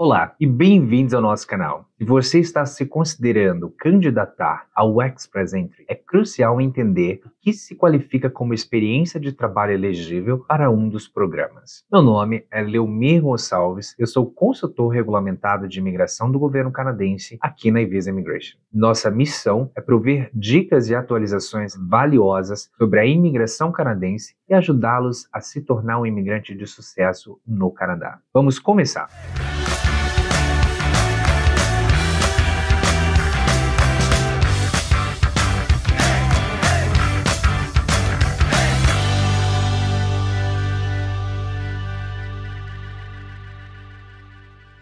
Olá e bem-vindos ao nosso canal. Se você está se considerando candidatar ao Express Entry, é crucial entender o que se qualifica como experiência de trabalho elegível para um dos programas. Meu nome é Leomir Gonçalves, eu sou consultor regulamentado de imigração do governo canadense aqui na Visa Immigration. Nossa missão é prover dicas e atualizações valiosas sobre a imigração canadense e ajudá-los a se tornar um imigrante de sucesso no Canadá. Vamos começar!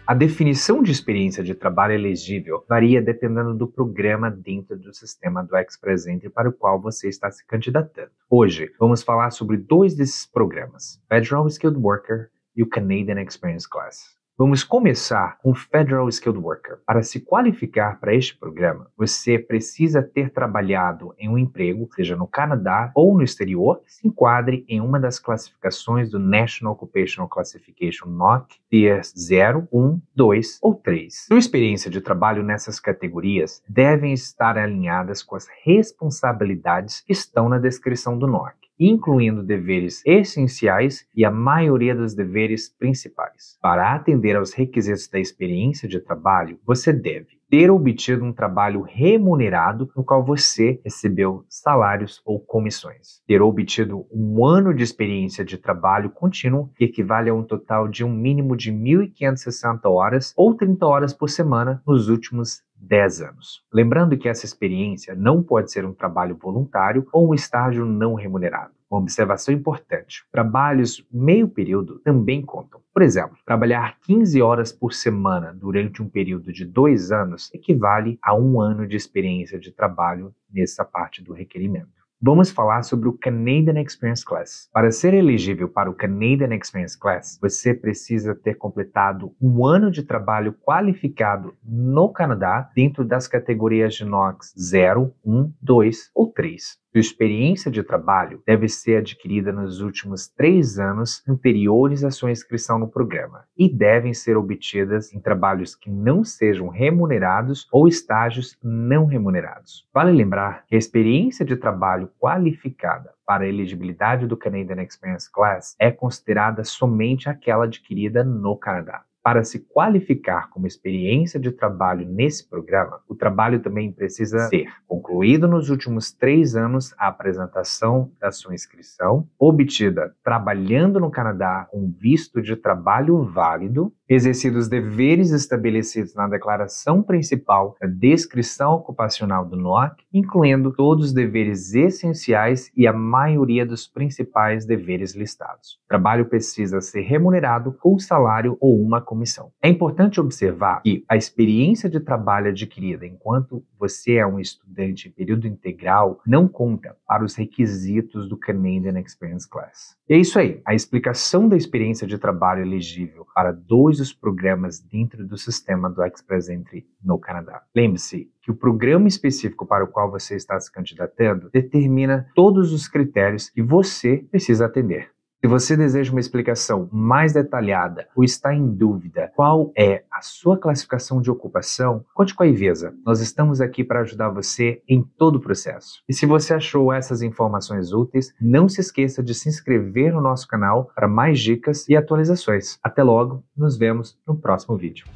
A definição de experiência de trabalho elegível varia dependendo do programa dentro do sistema do Express Entry para o qual você está se candidatando. Hoje, vamos falar sobre dois desses programas, Federal Skilled Worker e o Canadian Experience Class. Vamos começar com Federal Skilled Worker. Para se qualificar para este programa, você precisa ter trabalhado em um emprego, seja no Canadá ou no exterior, que se enquadre em uma das classificações do National Occupational Classification NOC, Tier 0, 1, 2 ou 3. Sua experiência de trabalho nessas categorias devem estar alinhadas com as responsabilidades que estão na descrição do NOC incluindo deveres essenciais e a maioria dos deveres principais. Para atender aos requisitos da experiência de trabalho, você deve ter obtido um trabalho remunerado no qual você recebeu salários ou comissões, ter obtido um ano de experiência de trabalho contínuo que equivale a um total de um mínimo de 1.560 horas ou 30 horas por semana nos últimos 10 anos. Lembrando que essa experiência não pode ser um trabalho voluntário ou um estágio não remunerado. Uma observação importante: trabalhos meio período também contam. Por exemplo, trabalhar 15 horas por semana durante um período de dois anos equivale a um ano de experiência de trabalho nessa parte do requerimento. Vamos falar sobre o Canadian Experience Class. Para ser elegível para o Canadian Experience Class, você precisa ter completado um ano de trabalho qualificado no Canadá dentro das categorias de NOx 0, 1, 2 ou 3. Sua experiência de trabalho deve ser adquirida nos últimos três anos anteriores à sua inscrição no programa e devem ser obtidas em trabalhos que não sejam remunerados ou estágios não remunerados. Vale lembrar que a experiência de trabalho qualificada para a elegibilidade do Canadian Experience Class é considerada somente aquela adquirida no Canadá. Para se qualificar como experiência de trabalho nesse programa, o trabalho também precisa ser concluído nos últimos três anos a apresentação da sua inscrição, obtida trabalhando no Canadá um visto de trabalho válido exercido os deveres estabelecidos na Declaração Principal da Descrição Ocupacional do NOAC, incluindo todos os deveres essenciais e a maioria dos principais deveres listados. O trabalho precisa ser remunerado com salário ou uma comissão. É importante observar que a experiência de trabalho adquirida enquanto você é um estudante em período integral não conta para os requisitos do Canadian Experience Class. E é isso aí, a explicação da experiência de trabalho elegível para dois os programas dentro do sistema do Express Entry no Canadá. Lembre-se que o programa específico para o qual você está se candidatando determina todos os critérios que você precisa atender. Se você deseja uma explicação mais detalhada ou está em dúvida qual é a sua classificação de ocupação, conte com a Ivesa. Nós estamos aqui para ajudar você em todo o processo. E se você achou essas informações úteis, não se esqueça de se inscrever no nosso canal para mais dicas e atualizações. Até logo, nos vemos no próximo vídeo.